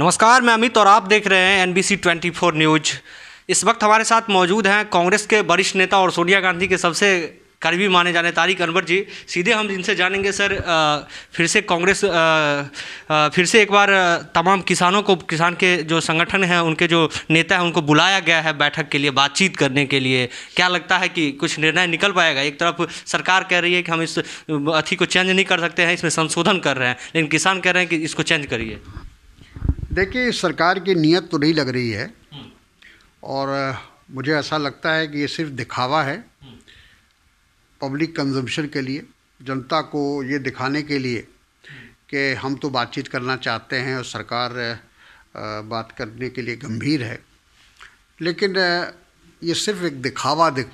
नमस्कार मैं अमित और आप देख रहे हैं एनबीसी 24 न्यूज इस वक्त हमारे साथ मौजूद हैं कांग्रेस के वरिष्ठ नेता और सोनिया गांधी के सबसे करीबी माने जाने तारिक अनवर जी सीधे हम इनसे जानेंगे सर आ, फिर से कांग्रेस फिर से एक बार तमाम किसानों को किसान के जो संगठन हैं उनके जो नेता हैं उनको बुलाया गया है बैठक के लिए बातचीत करने के लिए क्या लगता है कि कुछ निर्णय निकल पाएगा एक तरफ सरकार कह रही है कि हम इस अथी को चेंज नहीं कर सकते हैं इसमें संशोधन कर रहे हैं लेकिन किसान कह रहे हैं कि इसको चेंज करिए देखिए सरकार की नीयत तो नहीं लग रही है हम्म। और मुझे ऐसा लगता है कि ये सिर्फ दिखावा है हम्म। पब्लिक कंजम्पशन के लिए जनता को ये दिखाने के लिए कि हम तो बातचीत करना चाहते हैं और सरकार बात करने के लिए गंभीर है लेकिन ये सिर्फ एक दिखावा दिख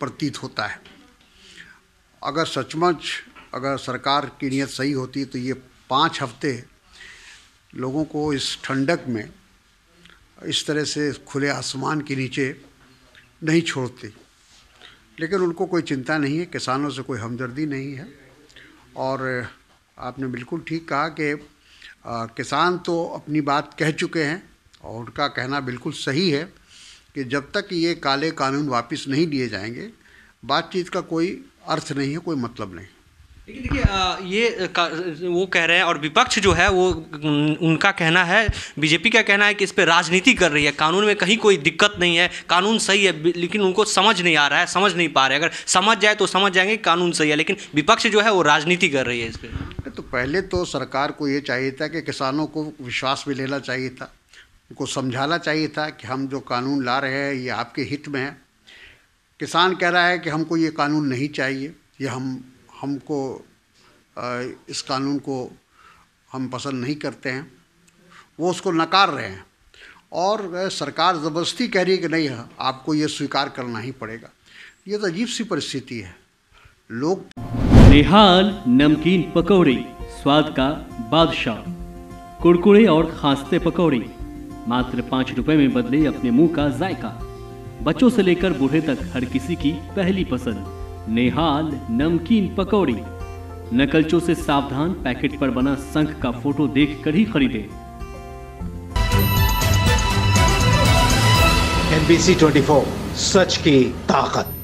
प्रतीत होता है अगर सचमुच अगर सरकार की नीयत सही होती तो ये पाँच हफ्ते लोगों को इस ठंडक में इस तरह से खुले आसमान के नीचे नहीं छोड़ती लेकिन उनको कोई चिंता नहीं है किसानों से कोई हमदर्दी नहीं है और आपने बिल्कुल ठीक कहा कि किसान तो अपनी बात कह चुके हैं और उनका कहना बिल्कुल सही है कि जब तक ये काले कानून वापस नहीं लिए जाएंगे बातचीत का कोई अर्थ नहीं है कोई मतलब नहीं लेकिन देखिए ये वो कह रहे हैं और विपक्ष जो है वो उनका कहना है बीजेपी का कहना है कि इस पर राजनीति कर रही है कानून में कहीं कोई दिक्कत नहीं है कानून सही है लेकिन उनको समझ नहीं आ रहा है समझ नहीं पा रहे अगर समझ जाए तो समझ जाएंगे कानून सही है लेकिन विपक्ष जो है वो राजनीति कर रही है इस पर तो पहले तो सरकार को ये चाहिए था कि किसानों को विश्वास भी लेना चाहिए था उनको समझाना चाहिए था कि हम जो कानून ला रहे हैं ये आपके हित में है किसान कह रहा है कि हमको ये कानून नहीं चाहिए ये हम हमको इस कानून को हम पसंद नहीं करते हैं वो उसको नकार रहे हैं और सरकार ज़बरदस्ती कह रही है कि नहीं है आपको ये स्वीकार करना ही पड़ेगा ये तो अजीब सी परिस्थिति है लोग निहाल नमकीन पकौड़े स्वाद का बादशाह कुड़कुड़े और खास्ते पकौड़े मात्र पाँच रुपए में बदले अपने मुंह का जायका बच्चों से लेकर बूढ़े तक हर किसी की पहली पसंद नेहाल नमकीन पकौड़ी नकलचों से सावधान पैकेट पर बना संख का फोटो देखकर ही खरीदे एनबीसी 24 सच की ताकत